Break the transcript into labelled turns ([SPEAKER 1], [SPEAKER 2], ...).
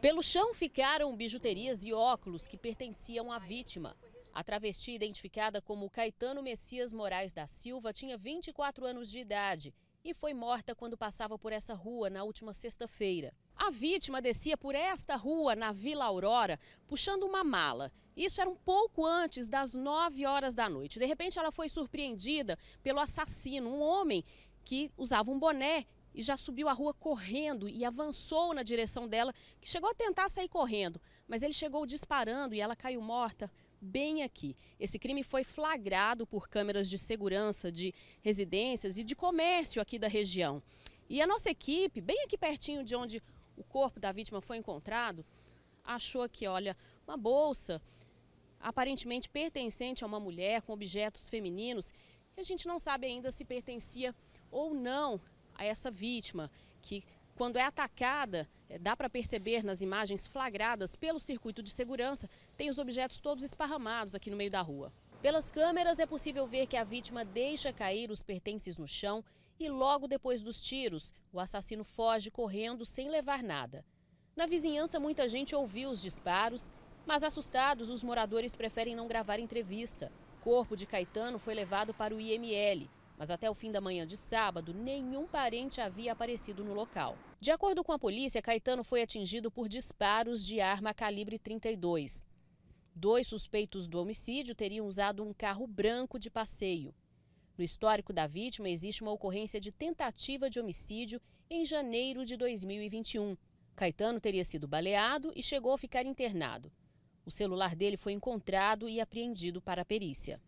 [SPEAKER 1] Pelo chão ficaram bijuterias e óculos que pertenciam à vítima. A travesti, identificada como Caetano Messias Moraes da Silva, tinha 24 anos de idade e foi morta quando passava por essa rua na última sexta-feira. A vítima descia por esta rua, na Vila Aurora, puxando uma mala. Isso era um pouco antes das 9 horas da noite. De repente, ela foi surpreendida pelo assassino, um homem que usava um boné e já subiu a rua correndo e avançou na direção dela, que chegou a tentar sair correndo, mas ele chegou disparando e ela caiu morta bem aqui. Esse crime foi flagrado por câmeras de segurança de residências e de comércio aqui da região. E a nossa equipe, bem aqui pertinho de onde o corpo da vítima foi encontrado, achou aqui, olha, uma bolsa aparentemente pertencente a uma mulher com objetos femininos. E a gente não sabe ainda se pertencia ou não a essa vítima, que quando é atacada, eh, dá para perceber nas imagens flagradas pelo circuito de segurança, tem os objetos todos esparramados aqui no meio da rua. Pelas câmeras é possível ver que a vítima deixa cair os pertences no chão e logo depois dos tiros, o assassino foge correndo sem levar nada. Na vizinhança muita gente ouviu os disparos, mas assustados os moradores preferem não gravar entrevista. O corpo de Caetano foi levado para o IML, mas até o fim da manhã de sábado, nenhum parente havia aparecido no local. De acordo com a polícia, Caetano foi atingido por disparos de arma calibre 32. Dois suspeitos do homicídio teriam usado um carro branco de passeio. No histórico da vítima, existe uma ocorrência de tentativa de homicídio em janeiro de 2021. Caetano teria sido baleado e chegou a ficar internado. O celular dele foi encontrado e apreendido para a perícia.